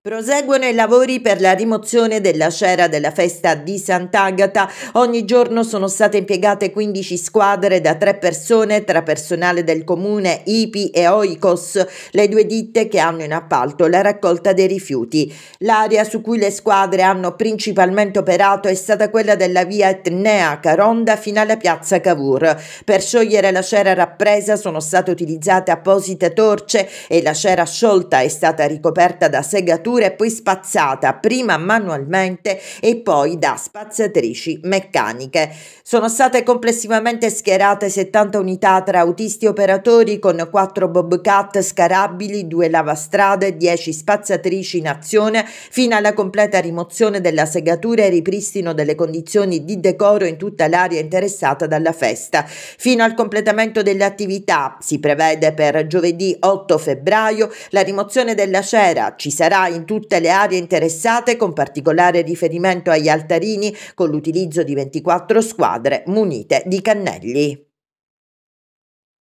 Proseguono i lavori per la rimozione della cera della festa di Sant'Agata. Ogni giorno sono state impiegate 15 squadre da tre persone tra personale del comune, IPI e OICOS, le due ditte che hanno in appalto la raccolta dei rifiuti. L'area su cui le squadre hanno principalmente operato è stata quella della via Etnea Caronda fino alla piazza Cavour. Per sciogliere la cera rappresa sono state utilizzate apposite torce e la cera sciolta è stata ricoperta da segatura spazzatura è poi spazzata prima manualmente e poi da spazzatrici meccaniche. Sono state complessivamente schierate 70 unità tra autisti e operatori con 4 bobcat scarabili, 2 lavastrade, 10 spazzatrici in azione fino alla completa rimozione della segatura e ripristino delle condizioni di decoro in tutta l'area interessata dalla festa. Fino al completamento delle attività si prevede per giovedì 8 febbraio la rimozione della cera. Ci sarà in in tutte le aree interessate con particolare riferimento agli altarini con l'utilizzo di 24 squadre munite di cannelli.